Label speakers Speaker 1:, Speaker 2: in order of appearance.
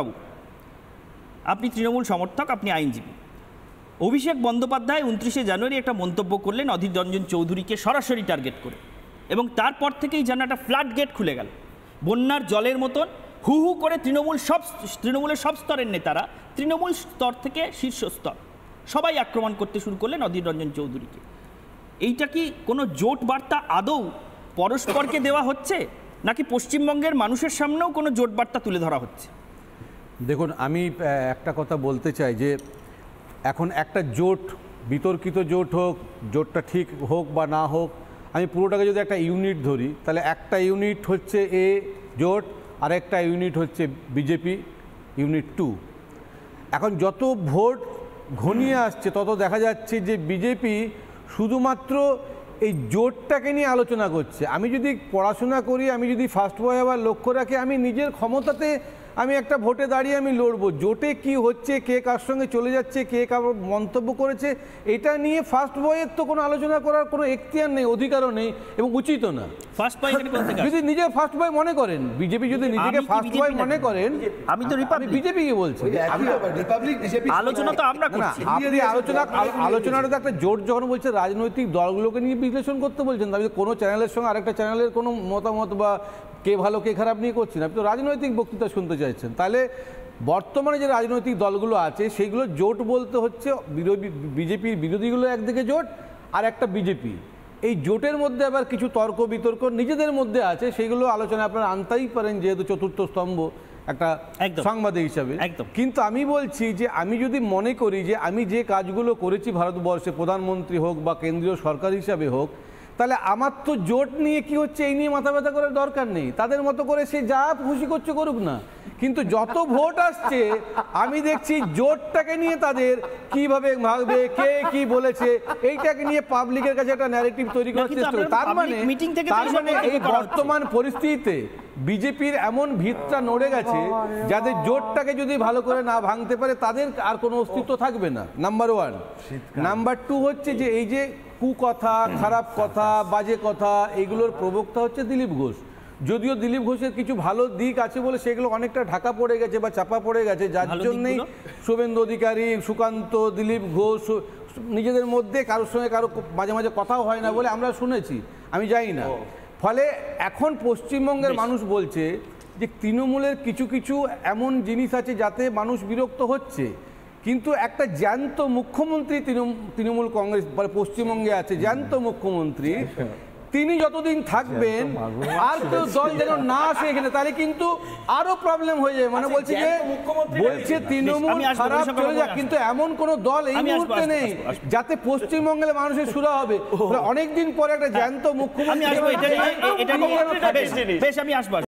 Speaker 1: বাবু আপনি তৃণমূল সমর্থক আপনি আইনজীবী অভিষেক বন্দ্যোপাধ্যায় উনত্রিশে জানুয়ারি একটা মন্তব্য করলেন অধীর রঞ্জন চৌধুরীকে সরাসরি টার্গেট করে এবং তারপর থেকেই যেন একটা ফ্ল্যাট গেট খুলে গেল বন্যার জলের মতন হু হু করে তৃণমূল সব তৃণমূলের সব স্তরের নেতারা তৃণমূল স্তর থেকে শীর্ষ স্তর সবাই আক্রমণ করতে শুরু করলেন অধীর রঞ্জন চৌধুরীকে এইটা কি কোনো জোট বার্তা আদৌ পরস্পরকে দেওয়া হচ্ছে নাকি পশ্চিমবঙ্গের মানুষের সামনেও কোনো জোটবার্তা তুলে ধরা হচ্ছে
Speaker 2: দেখুন আমি একটা কথা বলতে চাই যে এখন একটা জোট বিতর্কিত জোট হোক জোটটা ঠিক হোক বা না হোক আমি পুরোটাকে যদি একটা ইউনিট ধরি তাহলে একটা ইউনিট হচ্ছে এ জোট আর একটা ইউনিট হচ্ছে বিজেপি ইউনিট টু এখন যত ভোট ঘনিয়ে আসছে তত দেখা যাচ্ছে যে বিজেপি শুধুমাত্র এই জোরটাকে নিয়ে আলোচনা করছে আমি যদি পড়াশোনা করি আমি যদি ফার্স্ট বয় আবার লক্ষ্য রাখি আমি নিজের ক্ষমতাতে আমি একটা ভোটে দাঁড়িয়ে আমি লড়বো জোটে কি হচ্ছে কে কার সঙ্গে চলে যাচ্ছে কে কার মন্তব্য করেছে এটা নিয়ে ফার্স্ট বয়ের তো কোনো আলোচনা করার কোনো এখতিয়ার নেই অধিকারও নেই এবং উচিত না ফার্স্ট বয় যদি নিজে ফার্স্ট বয় মনে করেন বিজেপি যদি নিজেকে ফার্স্ট বয় মনে করেন আমি তো বিজেপিকে বলছি আলোচনা তো আমরা আপনি আলোচনা আলোচনাটা তো একটা জোট যখন বলছে রাজনৈতিক দলগুলোকে নিয়ে বিশ্লেষণ করতে বলছেন আমি কোনো চ্যানেলের সঙ্গে আরেকটা চ্যানেলের কোনো মতামত বা কে ভালো কে খারাপ নিয়ে করছি না আমি তো রাজনৈতিক বক্তৃতা শুনতে চাইছেন তাহলে বর্তমানে যে রাজনৈতিক দলগুলো আছে সেইগুলো জোট বলতে হচ্ছে বিরোধী বিজেপির বিরোধীগুলো একদিকে জোট আর একটা বিজেপি এই জোটের মধ্যে আবার কিছু তর্ক বিতর্ক নিজেদের মধ্যে আছে সেগুলো আলোচনা আপনারা আনতেই পারেন যেহেতু চতুর্থ স্তম্ভ একটা সাংবাদিক হিসাবে একদম কিন্তু আমি বলছি যে আমি যদি মনে করি যে আমি যে কাজগুলো করেছি ভারতবর্ষে প্রধানমন্ত্রী হোক বা কেন্দ্রীয় সরকার হিসাবে হোক তাহলে আমার তো জোট নিয়ে কি হচ্ছে এই নিয়ে মাথা ব্যথা করার দরকার নেই তাদের মতো করে সে যা খুশি করছে করুক না কিন্তু যত ভোট আসছে আমি দেখছি জোটটাকে নিয়ে তাদের কিভাবে ভাগবে কে কি বলেছে এইটাকে নিয়ে পাবলিকের কাছে একটা ন্যারেটিভ তৈরি করার চেষ্টা তার মানে তার মানে এই বর্তমান পরিস্থিতিতে বিজেপির এমন ভিতটা নড়ে গেছে যাদের জোটটাকে যদি ভালো করে না ভাঙতে পারে তাদের আর কোনো অস্তিত্ব থাকবে না নাম্বার ওয়ান নাম্বার টু হচ্ছে যে এই যে কুকথা খারাপ কথা বাজে কথা এগুলোর প্রবক্তা হচ্ছে দিলীপ ঘোষ যদিও দিলীপ ঘোষের কিছু ভালো দিক আছে বলে সেগুলো অনেকটা ঢাকা পড়ে গেছে বা চাপা পড়ে গেছে যার জন্যই শুভেন্দু অধিকারী সুকান্ত দিলীপ ঘোষ নিজেদের মধ্যে কারোর সঙ্গে কারো মাঝে মাঝে কথাও হয় না বলে আমরা শুনেছি আমি জানি না ফলে এখন পশ্চিমবঙ্গের মানুষ বলছে যে তৃণমূলের কিছু কিছু এমন জিনিস আছে যাতে মানুষ বিরক্ত হচ্ছে কিন্তু একটা জ্যান্ত মুখ্যমন্ত্রী তৃণমূল কংগ্রেস মানে পশ্চিমবঙ্গে আছে জ্যান্ত মুখ্যমন্ত্রী তিনি যতদিন থাকবেন আর কেউ দল যেন না আসে এখানে তাহলে কিন্তু আরো প্রবলেম হয়ে যাবে মানে আচ্ছা, বলছি যে বলছে তৃণমূল খারাপ চলে যাক কিন্তু এমন কোন দল এই মুহূর্তে নেই যাতে পশ্চিমবঙ্গের মানুষের সুরা হবে অনেকদিন পরে একটা জ্যান্ত মুখ্যমন্ত্রী
Speaker 1: আমি আসবো